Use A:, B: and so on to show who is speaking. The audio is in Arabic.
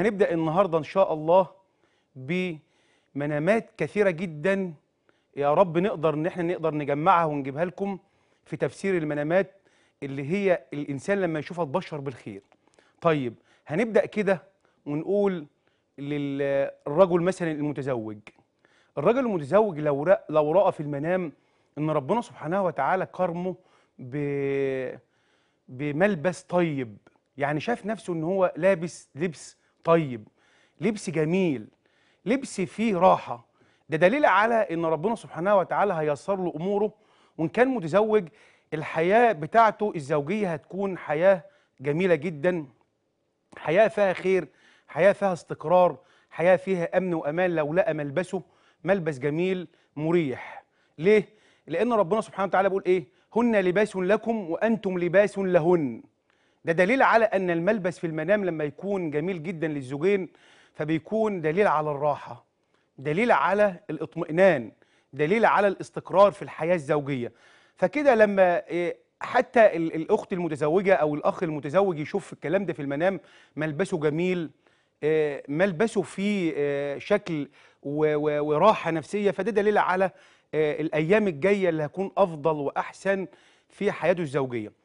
A: هنبدأ النهاردة إن شاء الله بمنامات كثيرة جدا يا رب نقدر إن إحنا نقدر نجمعها ونجيبها لكم في تفسير المنامات اللي هي الإنسان لما يشوفها تبشر بالخير طيب هنبدأ كده ونقول للرجل مثلا المتزوج الرجل المتزوج لو رأى, لو رأى في المنام إن ربنا سبحانه وتعالى كرمه ب... بملبس طيب يعني شاف نفسه إن هو لابس لبس طيب لبس جميل لبس فيه راحة ده دليل على ان ربنا سبحانه وتعالى هيسر له اموره وان كان متزوج الحياة بتاعته الزوجية هتكون حياة جميلة جدا حياة فيها خير حياة فيها استقرار حياة فيها أمن وأمان لو لقى ملبسه ملبس جميل مريح ليه؟ لأن ربنا سبحانه وتعالى بيقول إيه؟ هن لباس لكم وأنتم لباس لهن ده دليل على أن الملبس في المنام لما يكون جميل جدا للزوجين فبيكون دليل على الراحة دليل على الاطمئنان دليل على الاستقرار في الحياة الزوجية فكده لما إيه، حتى الأخت المتزوجة أو الأخ المتزوج يشوف الكلام ده في المنام ملبسه جميل إيه، ملبسه فيه إيه، شكل وراحة نفسية فده دليل على الأيام الجاية اللي هتكون أفضل وأحسن في حياته الزوجية